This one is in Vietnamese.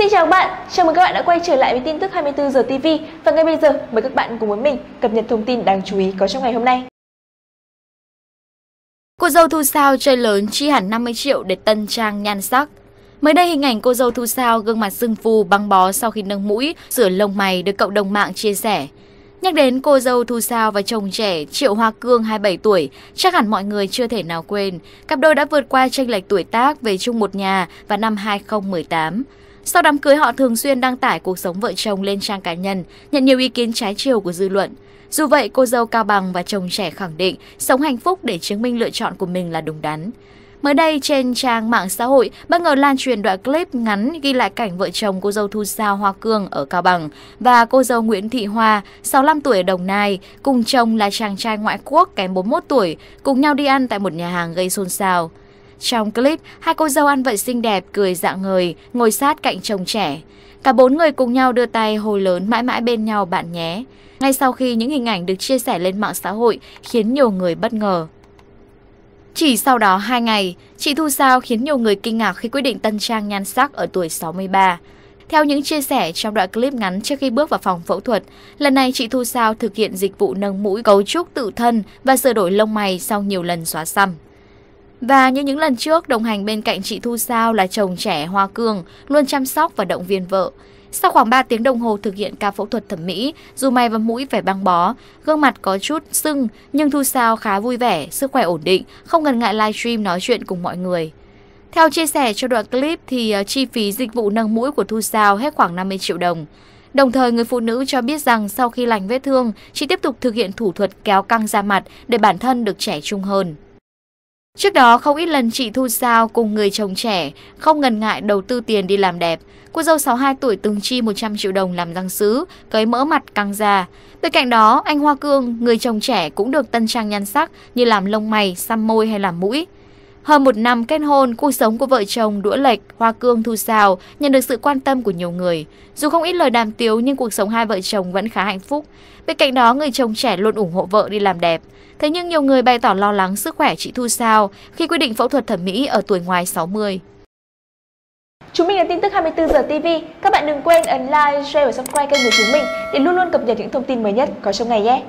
Xin chào các bạn, chào mừng các bạn đã quay trở lại với tin tức 24 giờ TV và ngay bây giờ mời các bạn cùng với mình cập nhật thông tin đáng chú ý có trong ngày hôm nay. Cô dâu Thu Sao chơi lớn chi hẳn 50 triệu để tân trang nhan sắc. Mới đây hình ảnh cô dâu Thu Sao gương mặt sưng phù băng bó sau khi nâng mũi, rửa lông mày được cộng đồng mạng chia sẻ. Nhắc đến cô dâu Thu Sao và chồng trẻ Triệu Hoa Cương 27 tuổi, chắc hẳn mọi người chưa thể nào quên. Cặp đôi đã vượt qua tranh lệch tuổi tác về chung một nhà vào năm 2018. Sau đám cưới họ thường xuyên đăng tải cuộc sống vợ chồng lên trang cá nhân, nhận nhiều ý kiến trái chiều của dư luận. Dù vậy, cô dâu Cao Bằng và chồng trẻ khẳng định sống hạnh phúc để chứng minh lựa chọn của mình là đúng đắn. Mới đây, trên trang mạng xã hội, bất ngờ lan truyền đoạn clip ngắn ghi lại cảnh vợ chồng cô dâu Thu Sao Hoa Cương ở Cao Bằng và cô dâu Nguyễn Thị Hoa, 65 tuổi ở Đồng Nai, cùng chồng là chàng trai ngoại quốc kém 41 tuổi, cùng nhau đi ăn tại một nhà hàng gây xôn xao. Trong clip, hai cô dâu ăn vận xinh đẹp, cười dạng người, ngồi sát cạnh chồng trẻ. Cả bốn người cùng nhau đưa tay hồi lớn mãi mãi bên nhau bạn nhé. Ngay sau khi những hình ảnh được chia sẻ lên mạng xã hội khiến nhiều người bất ngờ. Chỉ sau đó 2 ngày, chị Thu Sao khiến nhiều người kinh ngạc khi quyết định tân trang nhan sắc ở tuổi 63. Theo những chia sẻ trong đoạn clip ngắn trước khi bước vào phòng phẫu thuật, lần này chị Thu Sao thực hiện dịch vụ nâng mũi cấu trúc tự thân và sửa đổi lông mày sau nhiều lần xóa xăm. Và như những lần trước, đồng hành bên cạnh chị Thu Sao là chồng trẻ Hoa Cương, luôn chăm sóc và động viên vợ. Sau khoảng 3 tiếng đồng hồ thực hiện ca phẫu thuật thẩm mỹ, dù mày và mũi phải băng bó, gương mặt có chút sưng nhưng Thu Sao khá vui vẻ, sức khỏe ổn định, không ngần ngại livestream nói chuyện cùng mọi người. Theo chia sẻ cho đoạn clip thì ờ, chi phí dịch vụ nâng mũi của Thu Sao hết khoảng 50 triệu đồng. Đồng thời, người phụ nữ cho biết rằng sau khi lành vết thương, chị tiếp tục thực hiện thủ thuật kéo căng da mặt để bản thân được trẻ trung hơn. Trước đó không ít lần chị Thu Sao cùng người chồng trẻ không ngần ngại đầu tư tiền đi làm đẹp. Cô dâu 62 tuổi từng chi 100 triệu đồng làm răng sứ, cấy mỡ mặt căng da. Bên cạnh đó, anh Hoa Cương, người chồng trẻ cũng được tân trang nhan sắc như làm lông mày, xăm môi hay làm mũi. Hơn một năm kết hôn, cuộc sống của vợ chồng Đũa Lệch, Hoa Cương Thu Sào nhận được sự quan tâm của nhiều người. Dù không ít lời đàm tiếu nhưng cuộc sống hai vợ chồng vẫn khá hạnh phúc. Bên cạnh đó, người chồng trẻ luôn ủng hộ vợ đi làm đẹp. Thế nhưng nhiều người bày tỏ lo lắng sức khỏe chị Thu sao khi quyết định phẫu thuật thẩm mỹ ở tuổi ngoài 60. Chúng mình là tin tức 24 giờ TV. Các bạn đừng quên ấn like, share và subscribe kênh của chúng mình để luôn luôn cập nhật những thông tin mới nhất có trong ngày nhé.